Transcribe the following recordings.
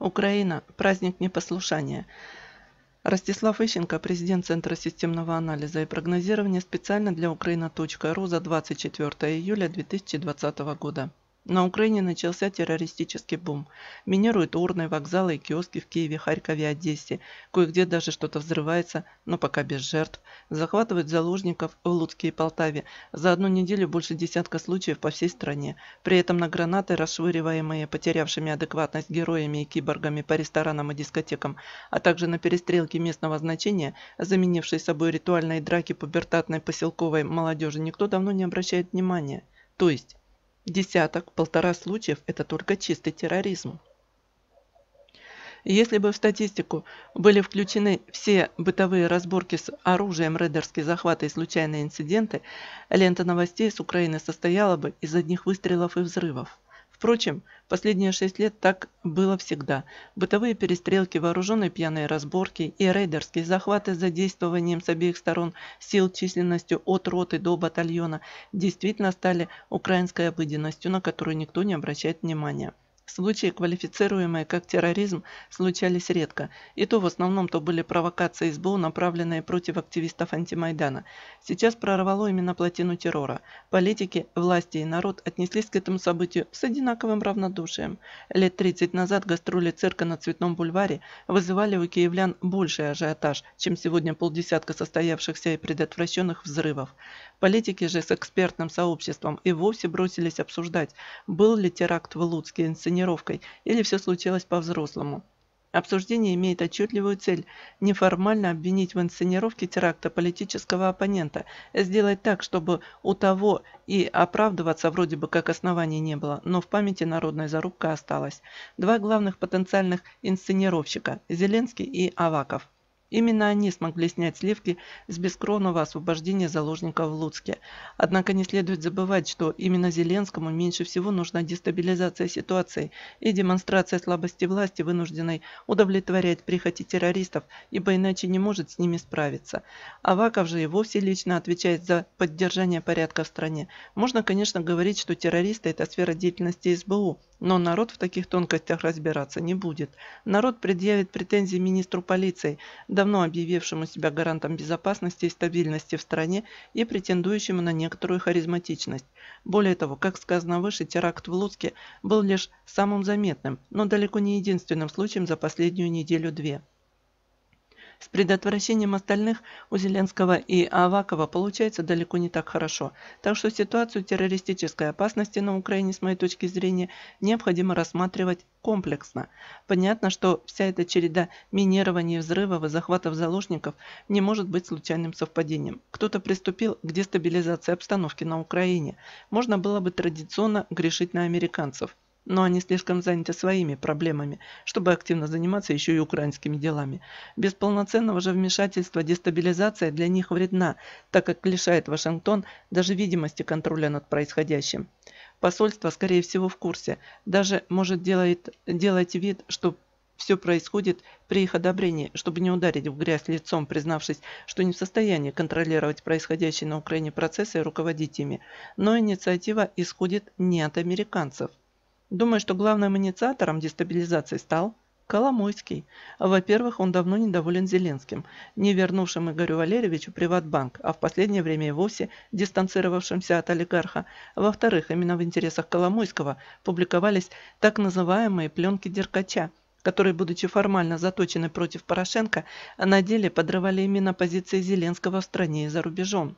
Украина – праздник непослушания. Ростислав Ищенко, президент Центра системного анализа и прогнозирования специально для Украина.ру за 24 июля 2020 года. На Украине начался террористический бум. Минируют урны, вокзалы и киоски в Киеве, Харькове, Одессе. Кое-где даже что-то взрывается, но пока без жертв. Захватывают заложников в Луцке и Полтаве. За одну неделю больше десятка случаев по всей стране. При этом на гранаты, расшвыриваемые потерявшими адекватность героями и киборгами по ресторанам и дискотекам, а также на перестрелки местного значения, заменившие собой ритуальные драки пубертатной поселковой молодежи, никто давно не обращает внимания. То есть Десяток-полтора случаев – это только чистый терроризм. Если бы в статистику были включены все бытовые разборки с оружием, рейдерские захваты и случайные инциденты, лента новостей с Украины состояла бы из одних выстрелов и взрывов. Впрочем, последние шесть лет так было всегда. Бытовые перестрелки, вооруженные пьяные разборки и рейдерские захваты с задействованием с обеих сторон сил численностью от роты до батальона действительно стали украинской обыденностью, на которую никто не обращает внимания. Случаи, квалифицируемые как терроризм, случались редко, и то в основном то были провокации СБУ, направленные против активистов антимайдана. Сейчас прорвало именно плотину террора. Политики, власти и народ отнеслись к этому событию с одинаковым равнодушием. Лет 30 назад гастроли цирка на Цветном бульваре вызывали у киевлян больший ажиотаж, чем сегодня полдесятка состоявшихся и предотвращенных взрывов. Политики же с экспертным сообществом и вовсе бросились обсуждать, был ли теракт в Луцке инсценировкой или все случилось по-взрослому. Обсуждение имеет отчетливую цель – неформально обвинить в инсценировке теракта политического оппонента, сделать так, чтобы у того и оправдываться вроде бы как оснований не было, но в памяти народная зарубка осталась. Два главных потенциальных инсценировщика – Зеленский и Аваков – Именно они смогли снять сливки с бескровного освобождения заложников в Луцке. Однако не следует забывать, что именно Зеленскому меньше всего нужна дестабилизация ситуации и демонстрация слабости власти, вынужденной удовлетворять прихоти террористов, ибо иначе не может с ними справиться. Аваков же и вовсе лично отвечает за поддержание порядка в стране. Можно, конечно, говорить, что террористы – это сфера деятельности СБУ – но народ в таких тонкостях разбираться не будет. Народ предъявит претензии министру полиции, давно объявившему себя гарантом безопасности и стабильности в стране и претендующему на некоторую харизматичность. Более того, как сказано выше, теракт в Луцке был лишь самым заметным, но далеко не единственным случаем за последнюю неделю-две. С предотвращением остальных у Зеленского и Авакова получается далеко не так хорошо, так что ситуацию террористической опасности на Украине, с моей точки зрения, необходимо рассматривать комплексно. Понятно, что вся эта череда минирования, взрывов и захватов заложников не может быть случайным совпадением. Кто-то приступил к дестабилизации обстановки на Украине. Можно было бы традиционно грешить на американцев – но они слишком заняты своими проблемами, чтобы активно заниматься еще и украинскими делами. Без полноценного же вмешательства дестабилизация для них вредна, так как лишает Вашингтон даже видимости контроля над происходящим. Посольство, скорее всего, в курсе, даже может делает, делать вид, что все происходит при их одобрении, чтобы не ударить в грязь лицом, признавшись, что не в состоянии контролировать происходящие на Украине процессы и руководить ими. Но инициатива исходит не от американцев. Думаю, что главным инициатором дестабилизации стал Коломойский. Во-первых, он давно недоволен Зеленским, не вернувшим Игорю Валерьевичу Приватбанк, а в последнее время и вовсе дистанцировавшимся от олигарха. Во-вторых, именно в интересах Коломойского публиковались так называемые пленки Деркача, которые, будучи формально заточены против Порошенко, на деле подрывали именно позиции Зеленского в стране и за рубежом.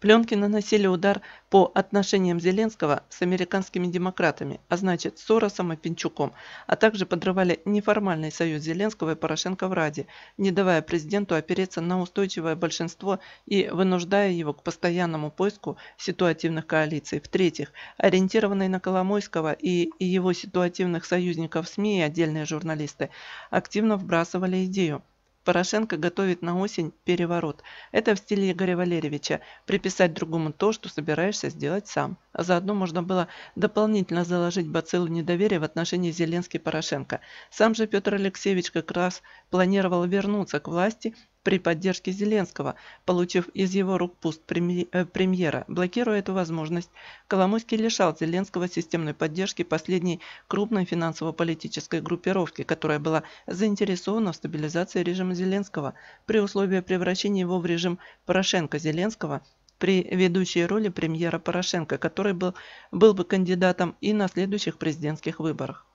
Пленки наносили удар по отношениям Зеленского с американскими демократами, а значит Соросом и Пинчуком, а также подрывали неформальный союз Зеленского и Порошенко в Раде, не давая президенту опереться на устойчивое большинство и вынуждая его к постоянному поиску ситуативных коалиций. В-третьих, ориентированные на Коломойского и его ситуативных союзников СМИ и отдельные журналисты активно вбрасывали идею Порошенко готовит на осень переворот. Это в стиле Игоря Валерьевича. Приписать другому то, что собираешься сделать сам. А заодно можно было дополнительно заложить бациллу недоверия в отношении Зеленский-Порошенко. Сам же Петр Алексеевич как раз планировал вернуться к власти при поддержке Зеленского, получив из его рук пуст э, премьера. Блокируя эту возможность, Коломойский лишал Зеленского системной поддержки последней крупной финансово-политической группировки, которая была заинтересована в стабилизации режима Зеленского при условии превращения его в режим Порошенко-Зеленского при ведущей роли премьера Порошенко, который был, был бы кандидатом и на следующих президентских выборах.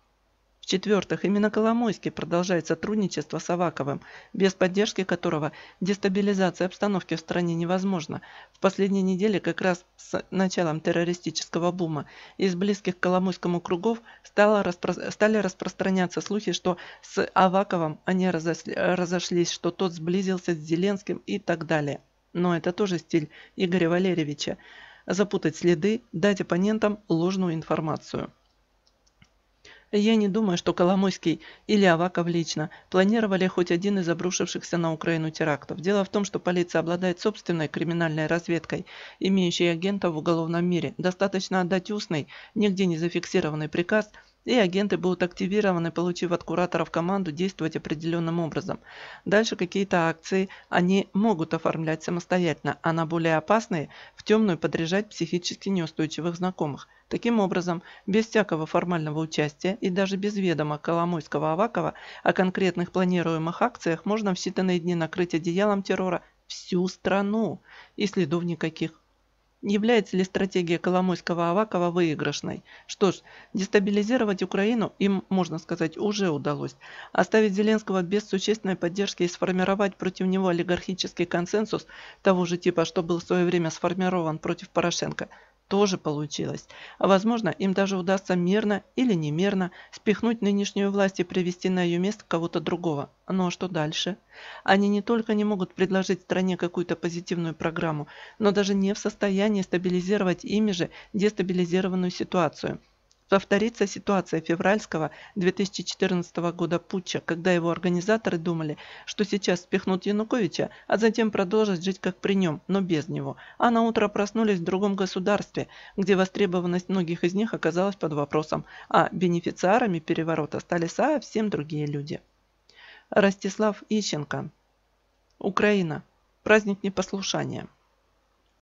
В-четвертых, именно Коломойский продолжает сотрудничество с Аваковым, без поддержки которого дестабилизация обстановки в стране невозможна. В последние недели, как раз с началом террористического бума, из близких к Коломойскому кругов стало распро... стали распространяться слухи, что с Аваковым они разошли... разошлись, что тот сблизился с Зеленским и так далее. Но это тоже стиль Игоря Валерьевича – запутать следы, дать оппонентам ложную информацию. Я не думаю, что Коломойский или Аваков лично планировали хоть один из обрушившихся на Украину терактов. Дело в том, что полиция обладает собственной криминальной разведкой, имеющей агентов в уголовном мире. Достаточно отдать устный, нигде не зафиксированный приказ – и агенты будут активированы, получив от кураторов команду действовать определенным образом. Дальше какие-то акции они могут оформлять самостоятельно, а на более опасные в темную подряжать психически неустойчивых знакомых. Таким образом, без всякого формального участия и даже без ведома Коломойского-Авакова о конкретных планируемых акциях можно в считанные дни накрыть одеялом террора всю страну и следов никаких. Является ли стратегия Коломойского-Авакова выигрышной? Что ж, дестабилизировать Украину им, можно сказать, уже удалось. Оставить Зеленского без существенной поддержки и сформировать против него олигархический консенсус того же типа, что был в свое время сформирован против Порошенко, тоже получилось. возможно, им даже удастся мирно или немерно спихнуть нынешнюю власть и привести на ее место кого-то другого. Но что дальше? Они не только не могут предложить стране какую-то позитивную программу, но даже не в состоянии стабилизировать ими же дестабилизированную ситуацию – Повторится ситуация февральского 2014 года путча, когда его организаторы думали, что сейчас спихнут Януковича, а затем продолжат жить как при нем, но без него. А на утро проснулись в другом государстве, где востребованность многих из них оказалась под вопросом, а бенефициарами переворота стали совсем другие люди. Ростислав Ищенко. Украина. Праздник непослушания.